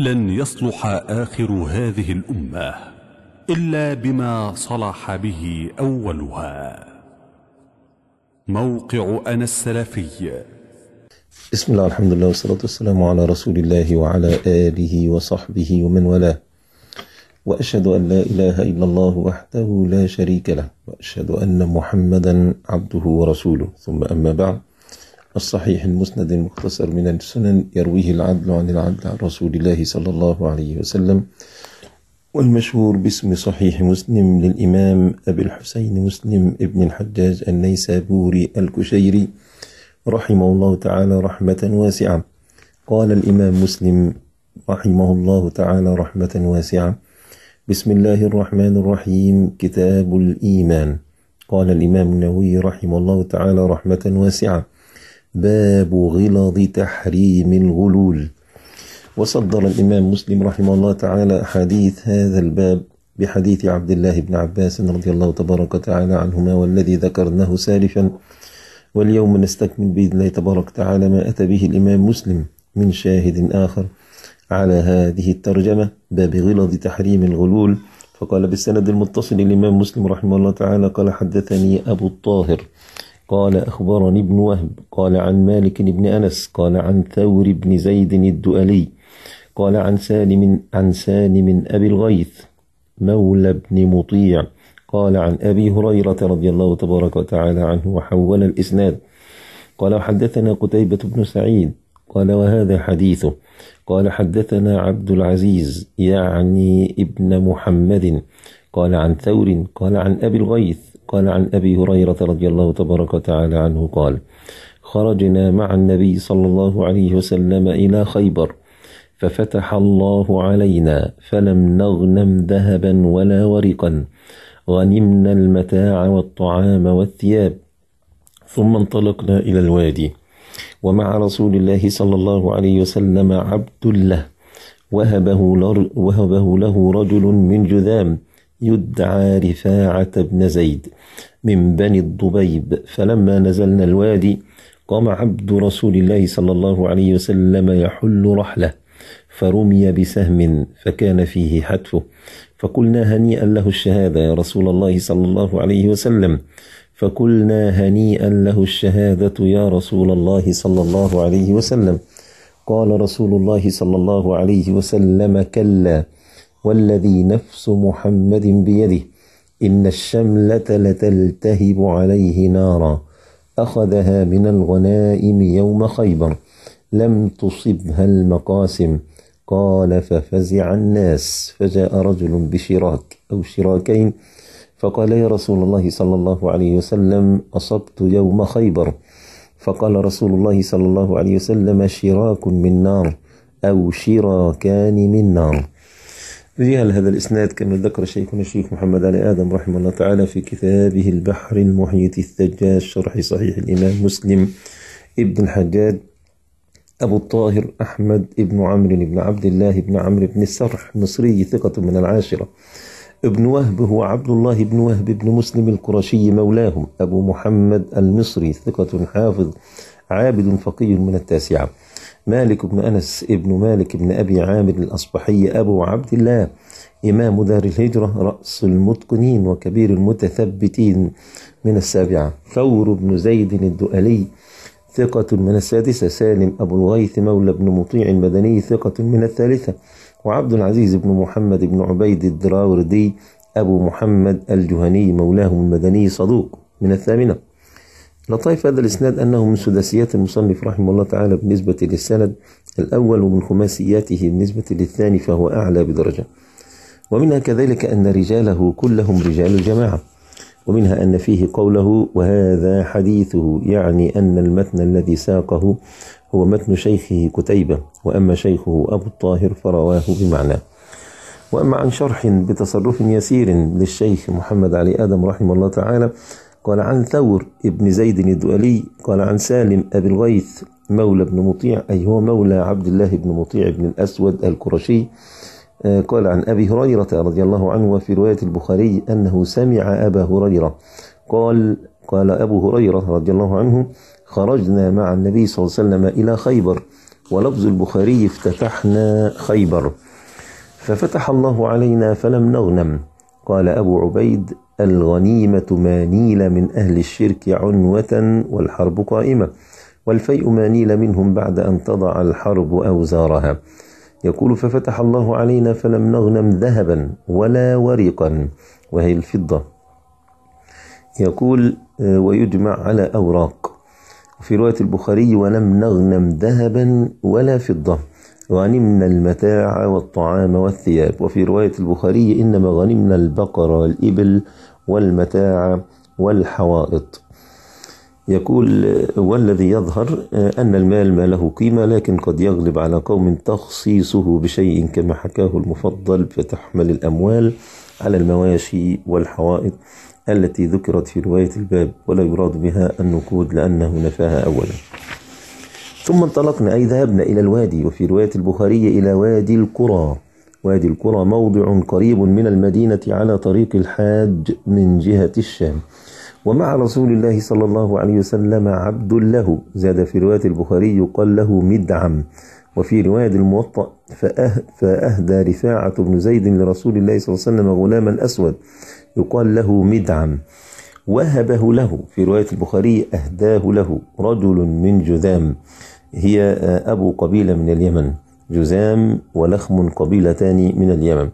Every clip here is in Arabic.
لن يصلح آخر هذه الأمة إلا بما صلح به أولها موقع أنا السلفي بسم الله الحمد لله والصلاة والسلام على رسول الله وعلى آله وصحبه ومن والاه وأشهد أن لا إله إلا الله وحده لا شريك له وأشهد أن محمدا عبده ورسوله ثم أما بعد الصحيح المسند المختصر من السنن يرويه العدل عن العدل عن رسول الله صلى الله عليه وسلم والمشهور باسم صحيح مسلم للإمام أبي الحسين مسلم ابن الحجاج النيسابوري الكشيري رحمه الله تعالى رحمة واسعة قال الإمام مسلم رحمه الله تعالى رحمة واسعة بسم الله الرحمن الرحيم كتاب الإيمان قال الإمام النووي رحمه الله تعالى رحمة واسعة باب غلظ تحريم الغلول وصدر الإمام مسلم رحمه الله تعالى حديث هذا الباب بحديث عبد الله بن عباس رضي الله تبارك وتعالى عنهما والذي ذكرناه سالفا واليوم نستكمل بإذن الله تبارك تعالى ما أتى به الإمام مسلم من شاهد آخر على هذه الترجمة باب غلظ تحريم الغلول فقال بالسند المتصل الإمام مسلم رحمه الله تعالى قال حدثني أبو الطاهر قال أخبرني ابن وهب قال عن مالك بن أنس قال عن ثور بن زيد الدؤلي قال عن سالم عن سالم أبي الغيث مولى بن مطيع قال عن أبي هريرة رضي الله تبارك وتعالى عنه وحول الإسناد قال حدثنا قتيبة بن سعيد قال وهذا حديثه قال حدثنا عبد العزيز يعني ابن محمد قال عن ثور قال عن أبي الغيث قال عن أبي هريرة رضي الله تبارك وتعالى عنه قال خرجنا مع النبي صلى الله عليه وسلم إلى خيبر ففتح الله علينا فلم نغنم ذهبا ولا ورقا غنمنا المتاع والطعام والثياب ثم انطلقنا إلى الوادي ومع رسول الله صلى الله عليه وسلم عبد له وهبه, وهبه له رجل من جذام يدعى رفاعة بن زيد من بني الضبيب فلما نزلنا الوادي قام عبد رسول الله صلى الله عليه وسلم يحل رحله فرمي بسهم فكان فيه حتفه فقلنا هنيئا له الشهادة يا رسول الله صلى الله عليه وسلم فقلنا هنيئا له الشهادة يا رسول الله صلى الله عليه وسلم قال رسول الله صلى الله عليه وسلم كلا والذي نفس محمد بيده إن الشملة لتلتهب عليه نارا أخذها من الغنائم يوم خيبر لم تصبها المقاسم قال ففزع الناس فجاء رجل بشراك أو شراكين فقال يا رسول الله صلى الله عليه وسلم أصبت يوم خيبر فقال رسول الله صلى الله عليه وسلم شراك من نار أو شراكان من نار جهل هذا الإسناد كما ذكر شيخنا الشيخ محمد علي آدم رحمه الله تعالى في كتابه البحر المحيط الثجاج شرح صحيح الإمام مسلم ابن الحجاج أبو الطاهر أحمد ابن عمرو بن عبد الله بن عمرو بن السرح مصري ثقة من العاشرة ابن وهب هو عبد الله بن وهب بن مسلم القرشي مولاهم أبو محمد المصري ثقة حافظ عابد فقيه من التاسعة مالك بن أنس ابن مالك بن أبي عامر الأصبحي أبو عبد الله إمام دار الهجرة رأس المتقنين وكبير المتثبتين من السابعة ثور بن زيد الدؤلي ثقة من السادسة سالم أبو الغيث مولى بن مطيع المدني ثقة من الثالثة وعبد العزيز بن محمد بن عبيد الدراوردي أبو محمد الجهني مولاهم المدني صدوق من الثامنة لطائف هذا الإسناد أنه من سداسيات المصنف رحمه الله تعالى بالنسبة للسند الأول ومن خماسياته بالنسبة للثاني فهو أعلى بدرجة ومنها كذلك أن رجاله كلهم رجال الجماعة ومنها أن فيه قوله وهذا حديثه يعني أن المتن الذي ساقه هو متن شيخه كتيبة وأما شيخه أبو الطاهر فرواه بمعناه وأما عن شرح بتصرف يسير للشيخ محمد علي آدم رحمه الله تعالى قال عن ثور ابن زيد الدؤلي قال عن سالم أبي الغيث مولى بن مطيع أي هو مولى عبد الله بن مطيع بن الأسود القرشي آه، قال عن أبي هريرة رضي الله عنه وفي رواية البخاري أنه سمع أبا هريرة قال قال أبو هريرة رضي الله عنه خرجنا مع النبي صلى الله عليه وسلم إلى خيبر ولفظ البخاري افتتحنا خيبر ففتح الله علينا فلم نغنم قال أبو عبيد الغنيمة ما نيل من أهل الشرك عنوة والحرب قائمة والفيء ما نيل منهم بعد أن تضع الحرب أوزارها يقول ففتح الله علينا فلم نغنم ذهبا ولا ورقا وهي الفضة يقول آه، ويجمع على أوراق في رواية البخاري ولم نغنم ذهبا ولا فضة غنمنا المتاع والطعام والثياب وفي رواية البخاري إنما غنمنا البقر والإبل والمتاع والحوائط يقول والذي يظهر آه، أن المال ما له قيمة لكن قد يغلب على قوم تخصيصه بشيء كما حكاه المفضل فتحمل الأموال على المواشي والحوائط التي ذكرت في رواية الباب ولا يراد بها النقود لأنه نفاها أولا ثم انطلقنا أي ذهبنا إلى الوادي وفي رواية البخاري إلى وادي القرى وادي القرى موضع قريب من المدينة على طريق الحاج من جهة الشام ومع رسول الله صلى الله عليه وسلم عبد له زاد في رواية البخاري قال له مدعم وفي رواية الموطأ فأه فأهدى رفاعة بن زيد لرسول الله صلى الله عليه وسلم غلاما أسود يقال له مدعم وهبه له في رواية البخاري أهداه له رجل من جذام هي آه، أبو قبيلة من اليمن جزام ولخم قبيلتان من اليمن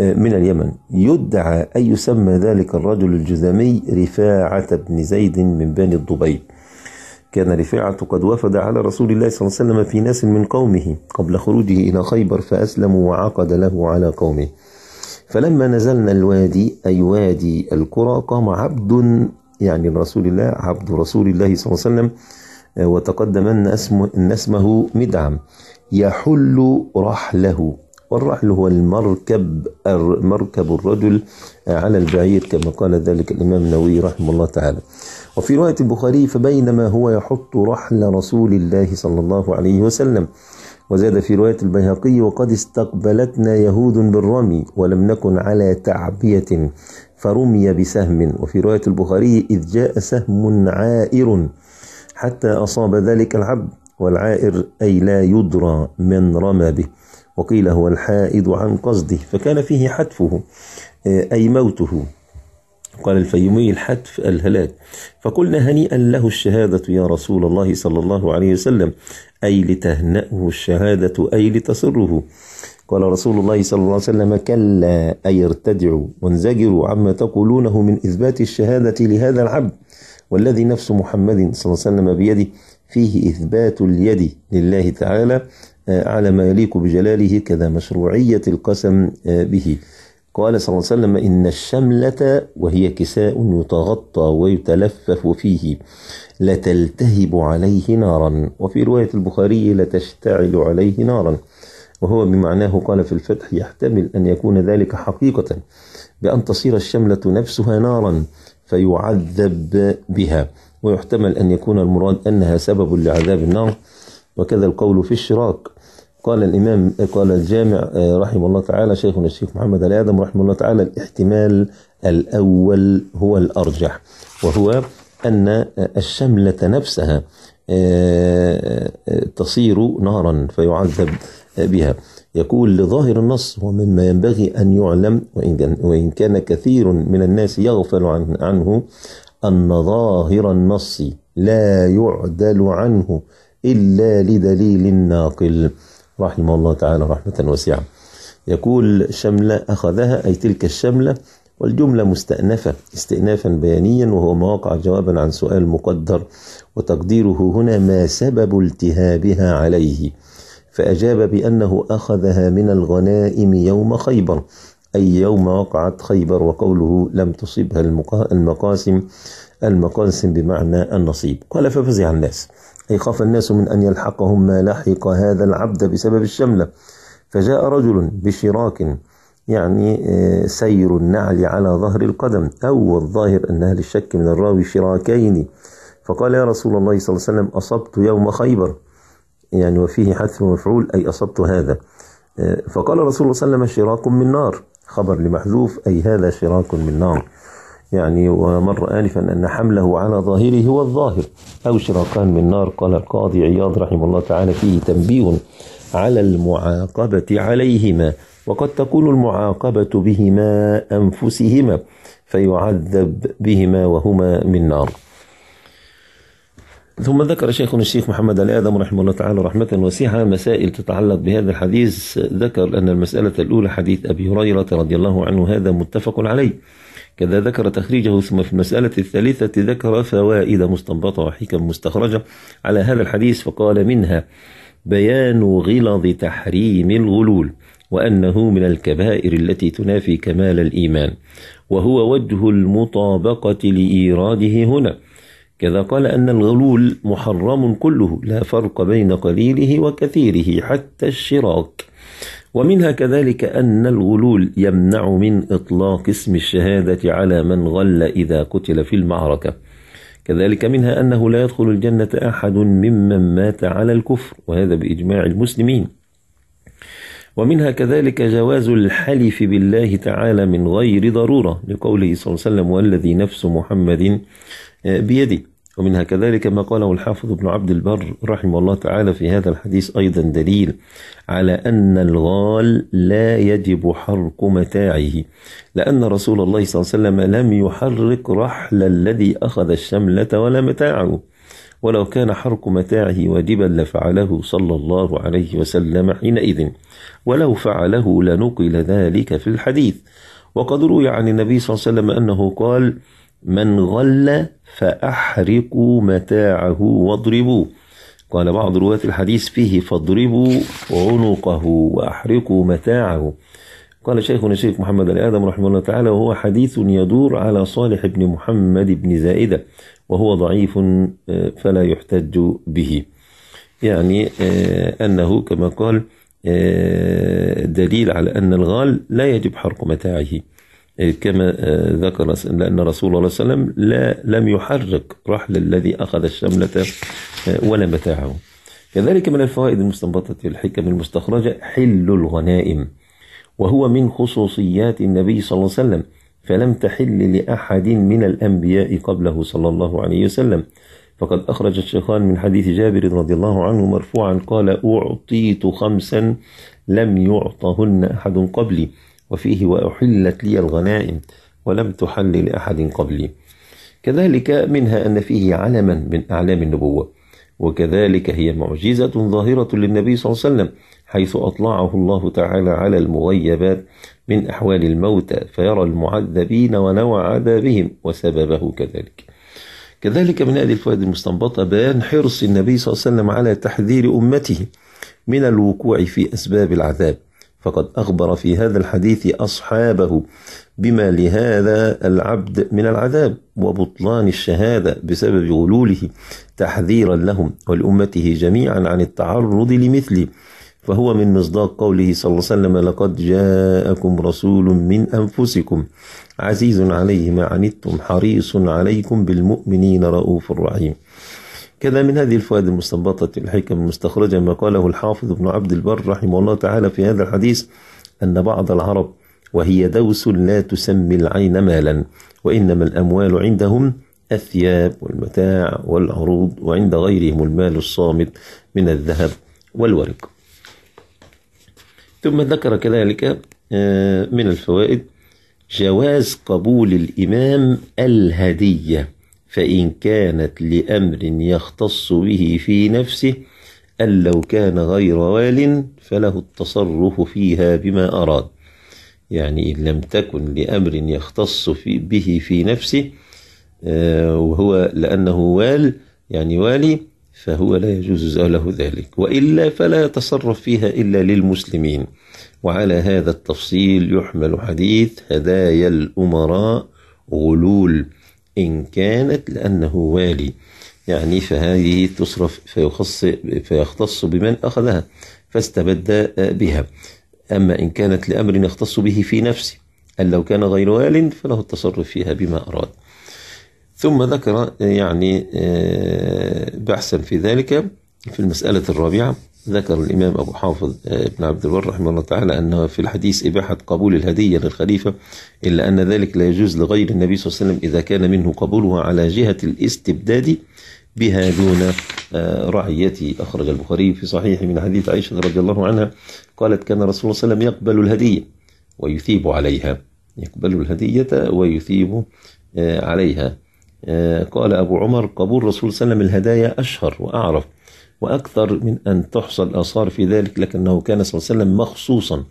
آه، من اليمن يدعى أن يسمى ذلك الرجل الجزامي رفاعة بن زيد من بني الضبيب كان رفاعة قد وفد على رسول الله صلى الله عليه وسلم في ناس من قومه قبل خروجه إلى خيبر فأسلموا وعقد له على قومه فلما نزلنا الوادي أي وادي القرى قام عبد يعني رسول الله عبد رسول الله صلى الله عليه وسلم آه، وتقدم أن اسمه, إن اسمه مدعم يحل رحله والرحل هو المركب مركب الرجل آه، على البعير كما قال ذلك الإمام النووي رحمه الله تعالى وفي رواية البخاري فبينما هو يحط رحل رسول الله صلى الله عليه وسلم وزاد في رواية البيهقي وقد استقبلتنا يهود بالرمي ولم نكن على تعبية فرمي بسهم وفي رواية البخاري إذ جاء سهم عائر حتى أصاب ذلك العبد والعائر أي لا يدرى من رمى به وقيل هو الحائد عن قصده فكان فيه حتفه آه، أي موته قال الفيومي الحتف الهلاك فقلنا هنيئا له الشهادة يا رسول الله صلى الله عليه وسلم أي لتهنأه الشهادة أي لتسره قال رسول الله صلى الله عليه وسلم كلا أي ارتدعوا وانزجروا عما تقولونه من إثبات الشهادة لهذا العبد والذي نفس محمد صلى الله عليه وسلم بيده فيه إثبات اليد لله تعالى آه، على ما يليق بجلاله كذا مشروعية القسم آه، به قال صلى الله عليه وسلم إن الشملة وهي كساء يتغطى ويتلفف فيه لتلتهب عليه نارا وفي رواية البخاري لتشتعل عليه نارا وهو بمعناه قال في الفتح يحتمل أن يكون ذلك حقيقة بأن تصير الشملة نفسها نارا فيعذب بها ويحتمل أن يكون المراد أنها سبب لعذاب النار وكذا القول في الشراك قال الإمام قال الجامع آه، رحمه الله تعالى شيخنا الشيخ محمد الآدم رحمه الله تعالى الاحتمال الأول هو الأرجح وهو أن الشملة نفسها آه، آه، تصير نارا فيعذب بها يقول لظاهر النص ومما ينبغي أن يعلم وإن كان كثير من الناس يغفل عنه أن ظاهر النص لا يعدل عنه إلا لدليل ناقل رحمه الله تعالى رحمة واسعة يقول شملة أخذها أي تلك الشملة والجملة مستأنفة استئنافا بيانيا وهو ما وقع جوابا عن سؤال مقدر وتقديره هنا ما سبب التهابها عليه فأجاب بأنه أخذها من الغنائم يوم خيبر أي يوم وقعت خيبر وقوله لم تصبها المقاسم المقاسم بمعنى النصيب قال ففزع الناس أي خاف الناس من أن يلحقهم ما لحق هذا العبد بسبب الشملة فجاء رجل بشراك يعني آه، سير النعل على ظهر القدم أو الظاهر أنها للشك من الراوي شراكين فقال يا رسول الله صلى الله عليه وسلم أصبت يوم خيبر يعني وفيه حذف مفعول أي أصبت هذا فقال رسول الله صلى الله عليه وسلم شراك من نار خبر لمحذوف أي هذا شراك من نار يعني ومر آنفا أن حمله على ظاهره هو الظاهر أو شراكان من نار قال القاضي عياض رحمه الله تعالى فيه تنبيه على المعاقبة عليهما وقد تكون المعاقبة بهما أنفسهما فيعذب بهما وهما من نار ثم ذكر شيخنا الشيخ محمد علي آدم رحمه الله تعالى رحمة وسعة مسائل تتعلق بهذا الحديث ذكر أن المسألة الأولى حديث أبي هريرة رضي الله عنه هذا متفق عليه كذا ذكر تخريجه ثم في المسألة الثالثة ذكر فوائد مستنبطة وحكم مستخرجة على هذا الحديث فقال منها بيان غلظ تحريم الغلول وأنه من الكبائر التي تنافي كمال الإيمان وهو وجه المطابقة لإيراده هنا كذا قال أن الغلول محرم كله لا فرق بين قليله وكثيره حتى الشراك ومنها كذلك أن الغلول يمنع من إطلاق اسم الشهادة على من غل إذا قتل في المعركة كذلك منها أنه لا يدخل الجنة أحد ممن مات على الكفر وهذا بإجماع المسلمين ومنها كذلك جواز الحلف بالله تعالى من غير ضرورة لقوله صلى الله عليه وسلم والذي نفس محمد آه، بيده ومنها كذلك ما قاله الحافظ ابن عبد البر رحمه الله تعالى في هذا الحديث أيضا دليل على أن الغال لا يجب حرق متاعه لأن رسول الله صلى الله عليه وسلم لم يحرق رحل الذي أخذ الشملة ولا متاعه ولو كان حرق متاعه واجبا لفعله صلى الله عليه وسلم حينئذ ولو فعله لنقل ذلك في الحديث وقد روي عن النبي صلى الله عليه وسلم أنه قال من غل فأحرقوا متاعه واضربوه قال بعض رواة الحديث فيه فاضربوا عنقه وأحرقوا متاعه قال شيخنا الشيخ محمد الآدم رحمه الله تعالى وهو حديث يدور على صالح بن محمد بن زائدة وهو ضعيف آه، فلا يحتج به يعني آه، أنه كما قال آه، دليل على أن الغال لا يجب حرق متاعه إيه، كما آه، ذكر لأن رسول الله صلى الله عليه وسلم لا لم يحرك رحل الذي أخذ الشملة آه، ولا متاعه كذلك من الفوائد المستنبطة الحكم المستخرجة حل الغنائم وهو من خصوصيات النبي صلى الله عليه وسلم فلم تحل لأحد من الأنبياء قبله صلى الله عليه وسلم فقد أخرج الشيخان من حديث جابر رضي الله عنه مرفوعا قال أعطيت خمسا لم يعطهن أحد قبلي وفيه وأحلت لي الغنائم ولم تحل لأحد قبلي كذلك منها أن فيه علما من أعلام النبوة وكذلك هي معجزة ظاهرة للنبي صلى الله عليه وسلم حيث أطلعه الله تعالى على المغيبات من أحوال الموتى فيرى المعذبين ونوع عذابهم وسببه كذلك كذلك من هذه الفوائد المستنبطة بيان حرص النبي صلى الله عليه وسلم على تحذير أمته من الوقوع في أسباب العذاب فقد أخبر في هذا الحديث أصحابه بما لهذا العبد من العذاب وبطلان الشهادة بسبب غلوله تحذيرا لهم ولأمته جميعا عن التعرض لمثله فهو من مصداق قوله صلى الله عليه وسلم لقد جاءكم رسول من أنفسكم عزيز عليه ما عنتم حريص عليكم بالمؤمنين رؤوف رحيم كذا من هذه الفوائد المستنبطة الحكم المستخرجة ما قاله الحافظ ابن عبد البر رحمه الله تعالى في هذا الحديث أن بعض العرب وهي دوس لا تسمي العين مالا وإنما الأموال عندهم الثياب والمتاع والعروض وعند غيرهم المال الصامت من الذهب والورق ثم ذكر كذلك آه، من الفوائد جواز قبول الإمام الهدية فإن كانت لأمر يختص به في نفسه أن لو كان غير وال فله التصرف فيها بما أراد يعني إن لم تكن لأمر يختص في به في نفسه آه، وهو لأنه وال يعني والي فهو لا يجوز له ذلك وإلا فلا يتصرف فيها إلا للمسلمين وعلى هذا التفصيل يحمل حديث هدايا الأمراء غلول إن كانت لأنه والي يعني فهذه تصرف فيخص فيختص بمن أخذها فاستبد بها أما إن كانت لأمر يختص به في نفسه أن لو كان غير وال فله التصرف فيها بما أراد ثم ذكر يعني آه، بحثا في ذلك في المسألة الرابعة ذكر الإمام أبو حافظ آه، بن عبد البر رحمه الله تعالى أنه في الحديث إباحة قبول الهدية للخليفة إلا أن ذلك لا يجوز لغير النبي صلى الله عليه وسلم إذا كان منه قبولها على جهة الاستبداد بها دون آه، رعيته أخرج البخاري في صحيح من حديث عائشة رضي الله عنها قالت كان رسول الله صلى الله عليه وسلم يقبل الهدية ويثيب عليها يقبل الهدية ويثيب آه، عليها قال أبو عمر قبول رسول صلى الله عليه وسلم الهدايا أشهر وأعرف وأكثر من أن تحصى الآثار في ذلك لكنه كان صلى الله عليه وسلم مخصوصا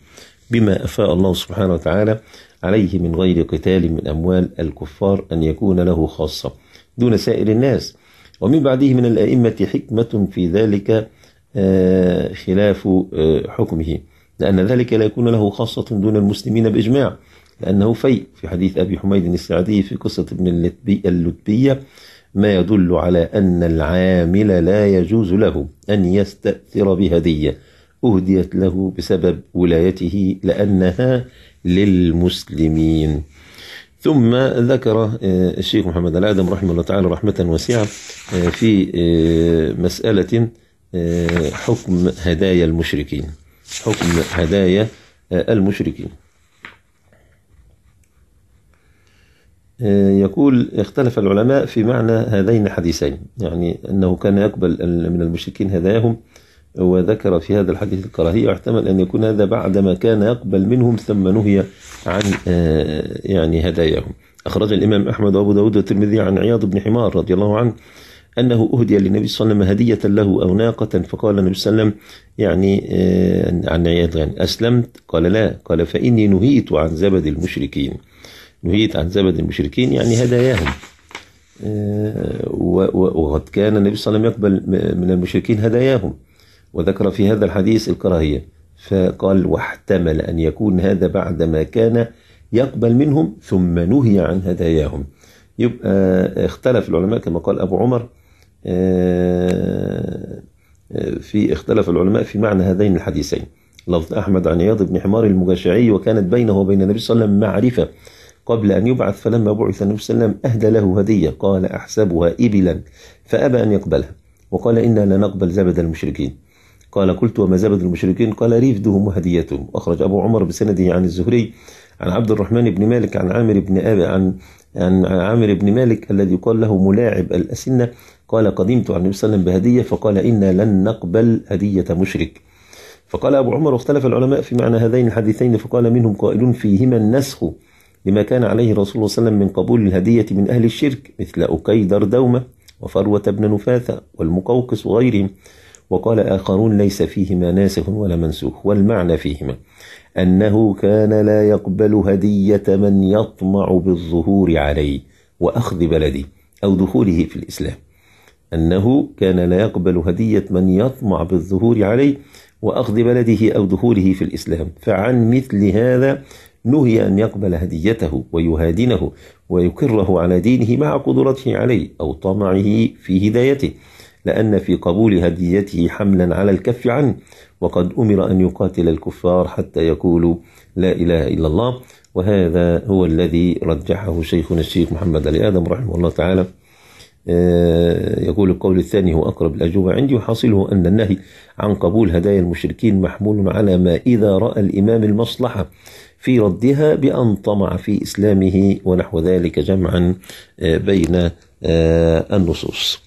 بما أفاء الله سبحانه وتعالى عليه من غير قتال من أموال الكفار أن يكون له خاصة دون سائر الناس ومن بعده من الأئمة حكمة في ذلك آه، خلاف آه، حكمه لأن ذلك لا يكون له خاصة دون المسلمين بإجماع لأنه في في حديث أبي حميد السعدي في قصة ابن اللتبية ما يدل على أن العامل لا يجوز له أن يستأثر بهدية أهديت له بسبب ولايته لأنها للمسلمين ثم ذكر آه، الشيخ محمد الآدم رحمه الله تعالى رحمة واسعة آه، في آه، مسألة حكم هدايا المشركين حكم هدايا المشركين يقول اختلف العلماء في معنى هذين الحديثين يعني أنه كان يقبل من المشركين هداهم وذكر في هذا الحديث الكراهية واحتمل أن يكون هذا بعدما كان يقبل منهم ثم نهي عن آه، يعني هداياهم أخرج الإمام أحمد وأبو داود والترمذي عن عياض بن حمار رضي الله عنه أنه أهدي للنبي صلى الله عليه وسلم هدية له أو ناقة فقال النبي صلى الله عليه وسلم يعني آه، عن عياض يعني أسلمت قال لا قال فإني نهيت عن زبد المشركين نهيت عن زبد المشركين يعني هداياهم آه، وقد كان النبي صلى الله عليه وسلم يقبل من المشركين هداياهم وذكر في هذا الحديث الكراهية فقال واحتمل أن يكون هذا بعدما كان يقبل منهم ثم نهي عن هداياهم يبقى آه، اختلف العلماء كما قال أبو عمر آه، في اختلف العلماء في معنى هذين الحديثين لفظ أحمد عن عياض بن حمار المجاشعي وكانت بينه وبين النبي صلى الله عليه وسلم معرفة قبل أن يبعث فلما بعث النبي صلى الله عليه وسلم أهدى له هدية قال أحسبها إبلا فأبى أن يقبلها وقال إنا لا نقبل زبد المشركين قال قلت وما زبد المشركين قال ريفدهم وهديتهم أخرج أبو عمر بسنده عن الزهري عن عبد الرحمن بن مالك عن عامر بن أبي عن عن عامر بن مالك الذي قال له ملاعب الأسنة قال قدمت عن النبي صلى الله عليه وسلم بهدية فقال إنا لن نقبل هدية مشرك فقال أبو عمر واختلف العلماء في معنى هذين الحديثين فقال منهم قائلون فيهما النسخ لما كان عليه الرسول صلى الله عليه وسلم من قبول الهدية من أهل الشرك مثل أكيدر دومة وفروة بن نفاثة والمقوقس وغيرهم وقال آخرون ليس فيهما ناسخ ولا منسوخ والمعنى فيهما أنه كان لا يقبل هدية من يطمع بالظهور عليه وأخذ بلدي أو دخوله في الإسلام أنه كان لا يقبل هدية من يطمع بالظهور عليه وأخذ بلده أو دخوله في الإسلام فعن مثل هذا نهي أن يقبل هديته ويهادنه ويكره على دينه مع قدرته عليه أو طمعه في هدايته لأن في قبول هديته حملا على الكف عنه وقد أمر أن يقاتل الكفار حتى يقولوا لا إله إلا الله وهذا هو الذي رجحه شيخنا الشيخ محمد علي آدم رحمه الله تعالى آه، يقول القول الثاني هو أقرب الأجوبة عندي وحاصله أن النهي عن قبول هدايا المشركين محمول على ما إذا رأى الإمام المصلحة في ردها بأن طمع في إسلامه ونحو ذلك جمعا آه، بين آه، النصوص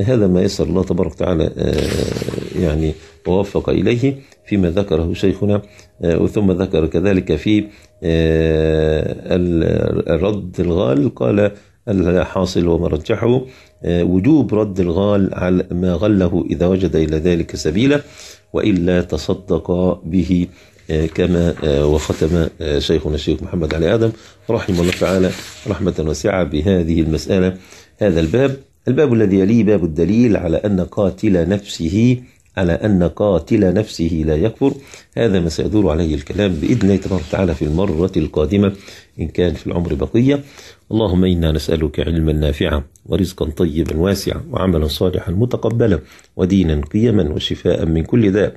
هذا ما يسر الله تبارك وتعالى آه، يعني ووفق إليه فيما ذكره شيخنا ثم ذكر كذلك في الرد الغال قال الحاصل وما رجحه وجوب رد الغال على ما غله إذا وجد إلى ذلك سبيلا وإلا تصدق به كما آه، وختم آه، شيخنا الشيخ محمد علي آدم رحمه الله تعالى رحمة واسعة بهذه المسألة هذا الباب الباب الذي يليه باب الدليل على أن قاتل نفسه على أن قاتل نفسه لا يكفر هذا ما سيدور عليه الكلام بإذن الله تبارك وتعالى في المرة القادمة إن كان في العمر بقية اللهم إنا نسألك علما نافعا ورزقا طيبا واسعا وعملا صالحا متقبلا ودينا قيما وشفاء من كل داء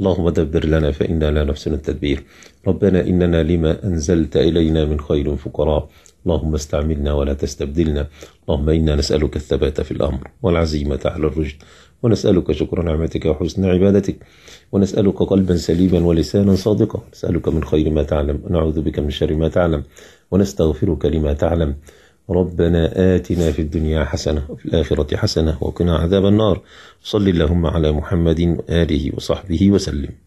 اللهم دبر لنا فإنا لا نحسن التدبير ربنا إننا لما أنزلت إلينا من خير فقراء اللهم استعملنا ولا تستبدلنا اللهم إنا نسألك الثبات في الأمر والعزيمة على الرشد ونسألك شكر نعمتك وحسن عبادتك ونسألك قلبا سليما ولسانا صادقا نسألك من خير ما تعلم ونعوذ بك من شر ما تعلم ونستغفرك لما تعلم ربنا آتنا في الدنيا حسنة وفي الآخرة حسنة وقنا عذاب النار صل اللهم على محمد وآله وصحبه وسلم